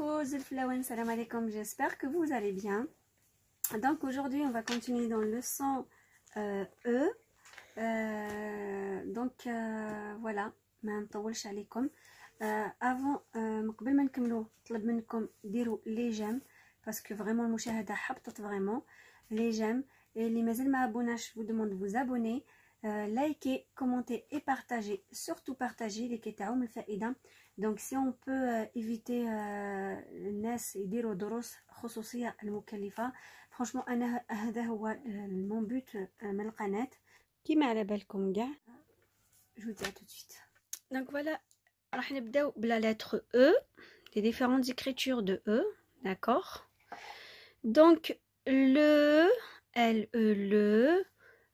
Bonjour Zulflawen, salam alaikum, j'espère que vous allez bien. Donc aujourd'hui on va continuer dans le sens euh, E. Euh, donc euh, voilà, maintenant on va Avant, je vais vous montrer dire les j'aime, parce que vraiment le mouchet a vraiment les j'aime. Et les mesels abonnés, je vous demande de vous abonner. Euh, likez, commentez et partagez, surtout partagez les kétaoum le faïda donc, si on peut euh, éviter euh, Nes et dire ressourcer Khososia al mukhalifa franchement, euh, mon but, euh, Melkanet. Qui m'a la belle conga Je vous dis à tout de suite. Donc, voilà, la lettre E, les différentes écritures de E, d'accord Donc, le, L, E, le,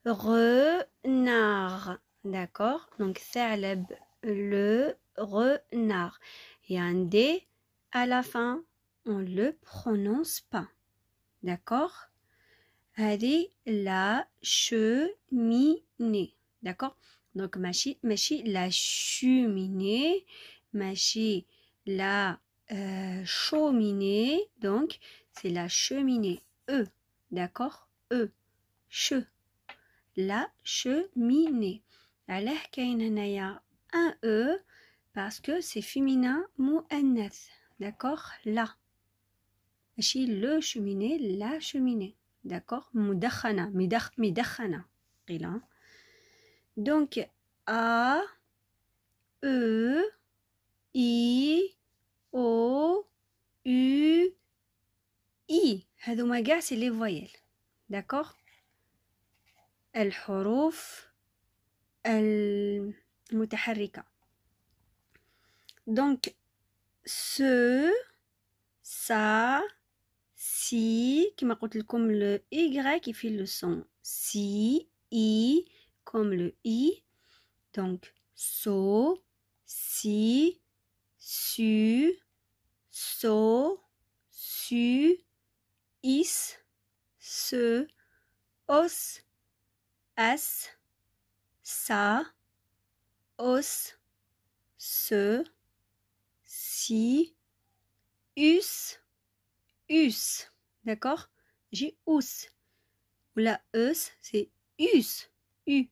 renard, d'accord Donc, c'est le, renard. Et un D à la fin, on ne le prononce pas. D'accord Allez, la cheminée. D'accord Donc, machi, machi, la cheminée. Machi, la euh, cheminée. Donc, c'est la cheminée. E. D'accord E. Che. La cheminée. Alors, il y a un E parce que c'est féminin mu'annath, d'accord La. Chez le cheminée, la cheminée, d'accord Mudakhana, midakhana, hein. Donc, A, E, I, O, U, I. c'est les voyelles, d'accord El mutaharika. Donc, ce, ça, si, qui m'a comme le Y qui fait le son si, i, comme le i. Donc, so, si, su, so, su, is, ce, os, as, sa, os, ce us, us, d'accord J'ai us. La us, c'est us, u.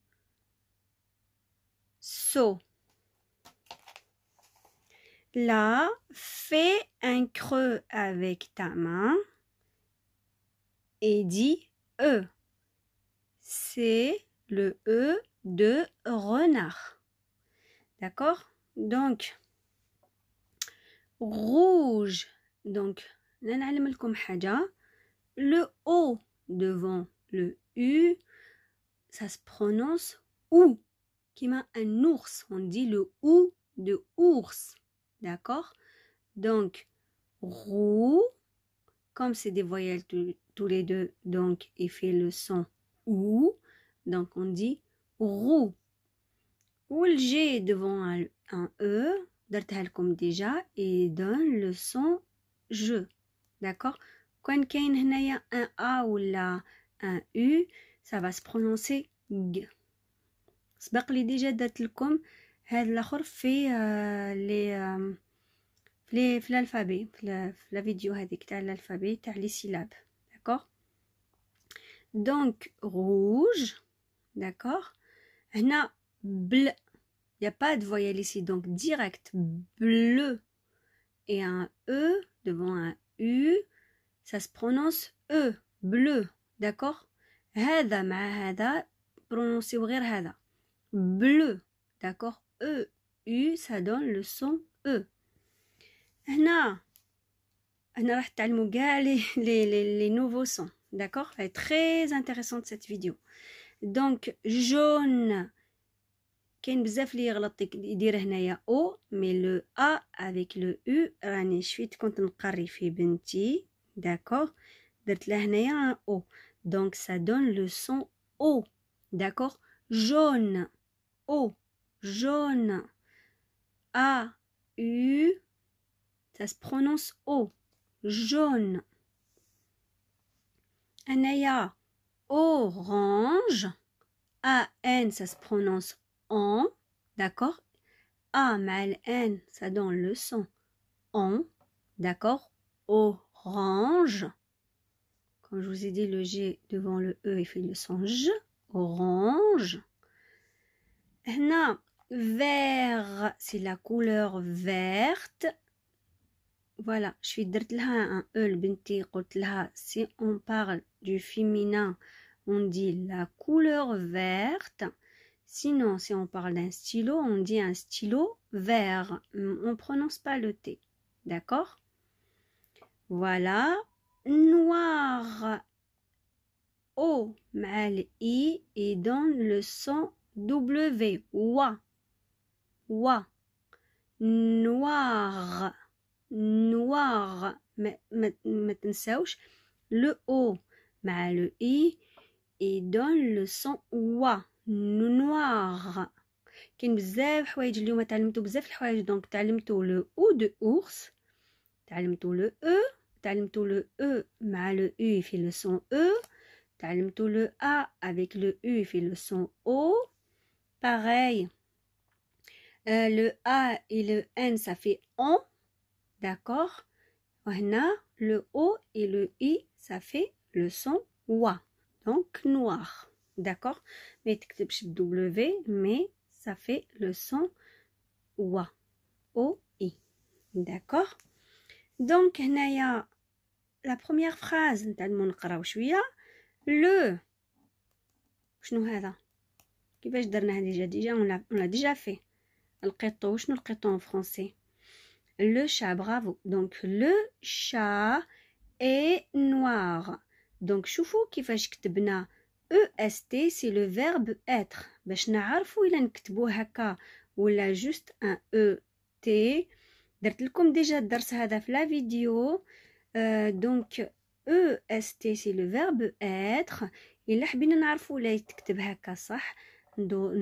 So. Là, fais un creux avec ta main et dis E. C'est le E de renard. D'accord Donc, rouge. Donc, le O devant le U, ça se prononce OU. Qui m'a un ours. On dit le OU de ours. D'accord Donc, ROU comme c'est des voyelles tous les deux, donc il fait le son OU. Donc, on dit ROU Ou le G devant un E, tel comme déjà et dans le son je d'accord quand qu'il n'y un a ou la un u ça va se prononcer g c'est parce que les déjà d'après tel comme elle a les les l'alphabet la vidéo elle a l'alphabet tel les syllabes d'accord donc rouge d'accord on bleu pas de voyelle ici, donc direct, bleu. Et un E devant un U, ça se prononce E, bleu, d'accord hada ma Prononce prononcez bleu d'accord e u ça donne le son e هنا هنا les, nouveaux sons d'accord très intéressante cette vidéo donc jaune il y a beaucoup qui disent O, mais le A avec le U, je vais essayer de vous le dire. D'accord Donc, ça donne le son O. D'accord Jaune. O. Jaune. A. U. Ça se prononce O. Jaune. A. Orange. A. N. Ça se prononce en, d'accord A, mal N, ça donne le son. En, d'accord Orange. quand je vous ai dit, le G devant le E, il fait le son J. Orange. Non, vert, c'est la couleur verte. Voilà, je suis un E, Si on parle du féminin, on dit la couleur verte. Sinon, si on parle d'un stylo, on dit un stylo vert. Hum, on ne prononce pas le T. D'accord Voilà. Noir. O, mal I et donne le son W. Wa. Noir. Noir. Mais le O, mal le I et donne le son Wa noir qu'il y a beaucoup de choses aujourd'hui que vous avez appris donc vous avez appris le O de ours vous avez appris le E vous avez appris le E avec le u il fait le son E. vous avez appris le a avec le u il fait le son o pareil euh, le a et le n ça fait on d'accord Voilà. le o et le i ça fait le son O donc noir d'accord mais W mais ça fait le son wa o i d'accord donc هنايا la première phrase نتاع شويه le شنو هذا كيفاش ديجا on l'a déjà fait que le en français le chat bravo donc le chat est noir donc شوفوا كيفاش كتبنا EST, c'est le verbe être. Je ne sais pas si on a un ET ou juste un ET. Vous avez déjà vu la vidéo. Donc, EST, c'est le verbe être. Et là, je ne sais pas si on a un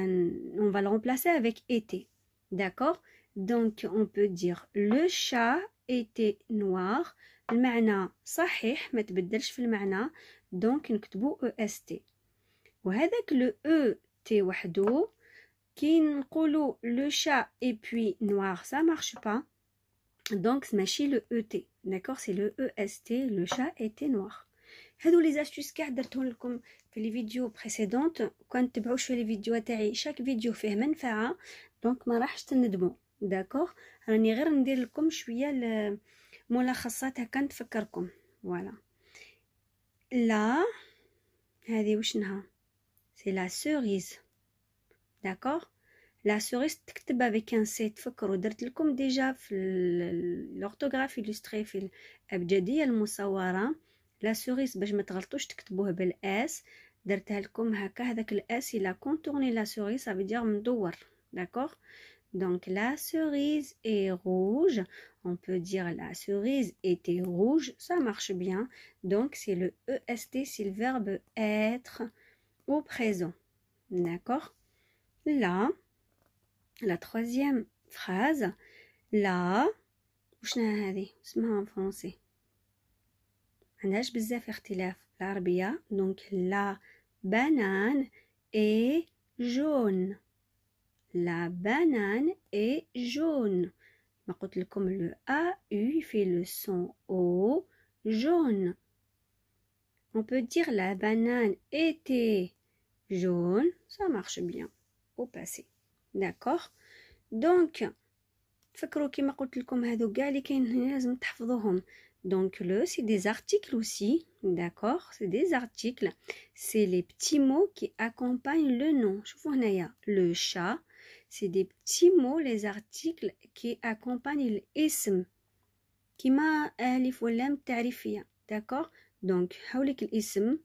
ET. Donc, on va le remplacer avec été, e D'accord Donc, on peut dire Le chat était noir. Le mot est saché. Je ne sais pas si on a un دونك نكتبو او اس تي وهذاك لو او تي وحدو كي نقولو لو شا اي بوي نوار سا مارش با دونك ماشي لو او تي داكور سي لو او اس تي لو شا اي تي نوار هادو لي زاستوس كاع درتهم لكم في لي فيديو بريسيدونت كون تبعوش في لي فيديو تاعي شاك فيديو فيه منفعه دونك ما راحش تندمو داكور راني غير ندير لكم شويه ملخصات هكا نتفكركم فوالا لا هذه وشنها سي لا سوريز داكوغ لا سوريز تكتب افيك ان سي تفكروا درت لكم ديجا في لورتوغرافي لوستري في الابجديه المصوره لا سوريز باش ما تغلطوش تكتبوه بالاس درتها لكم هكا هذاك الاس الا كونتورني لا سوريز سافي دير مدور داكوغ Donc la cerise est rouge. On peut dire la cerise était rouge. Ça marche bien. Donc c'est le EST, c'est le verbe être au présent. D'accord Là, la troisième phrase. Là, en français donc la banane est jaune la banane est jaune. Ma le A U fait le son O jaune. On peut dire la banane était jaune, ça marche bien au passé. D'accord Donc, donc le c'est des articles aussi d'accord c'est des articles c'est les petits mots qui accompagnent le nom hein. le chat c'est des petits mots, les articles qui accompagnent l'ism. Qui m'a il faut tarifia. D'accord Donc, haoulik l'ism.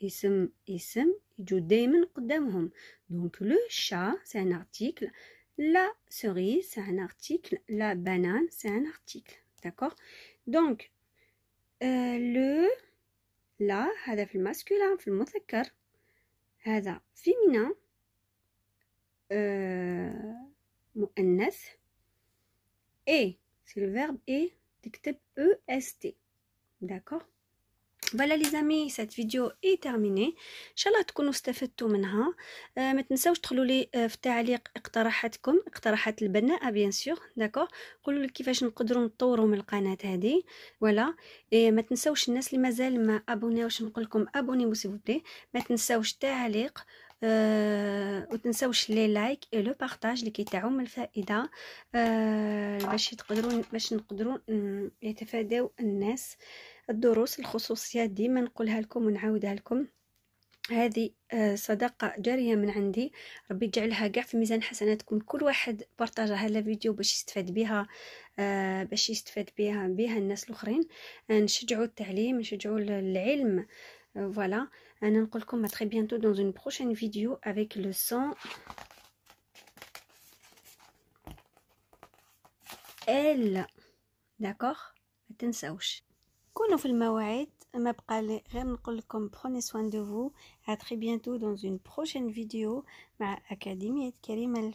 Ism, ism. Donc, le chat, c'est un article. La cerise, c'est un article. La banane, c'est un article. D'accord Donc, euh, le. La, هذا في المسكولة في المذكر هذا مؤنث اي سي لو فيرب اي تكتب تي d'accord فوالا لي زامي سات فيديو اي تيرميني ان شاء الله تكونوا استفدتوا منها ما تنساوش تدخلوا لي في التعليق اقتراحاتكم اقتراحات البناءه بيان سور داكور قولوا لي كيفاش نقدروا نطوروا من القناه هذه فوالا اي ما تنساوش الناس اللي مازال ما ابونيوش نقول لكم ابوني بلي ما تنساوش تعليق آه وتنساوش لي لايك اي لو بارطاج اللي كيتعم الفائده آه باش تقدروا باش نقدروا يتفاداو الناس الدروس الخصوصيه ديما نقولها لكم ونعاودها لكم هذه آه، صدقة جارية من عندي ربي يجعلها كاع في ميزان حسناتكم كل واحد بارطاجها هذا الفيديو باش يستفاد بها آه، باش يستفاد بها بها الناس الاخرين نشجعوا التعليم نشجعوا العلم آه، فوالا dis à très bientôt dans une prochaine vidéo avec le sang L. D'accord Prenez soin de vous. À très bientôt dans une prochaine vidéo. Ma académie de Karim al